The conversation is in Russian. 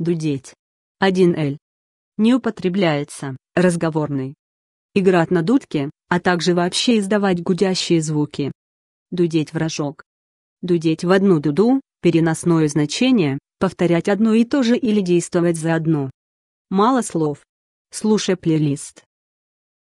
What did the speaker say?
дудеть. 1Л. Не употребляется, разговорный. Играть на дудке, а также вообще издавать гудящие звуки. Дудеть вражок. Дудеть в одну дуду, переносное значение, повторять одно и то же или действовать заодно. Мало слов. Слушай плейлист.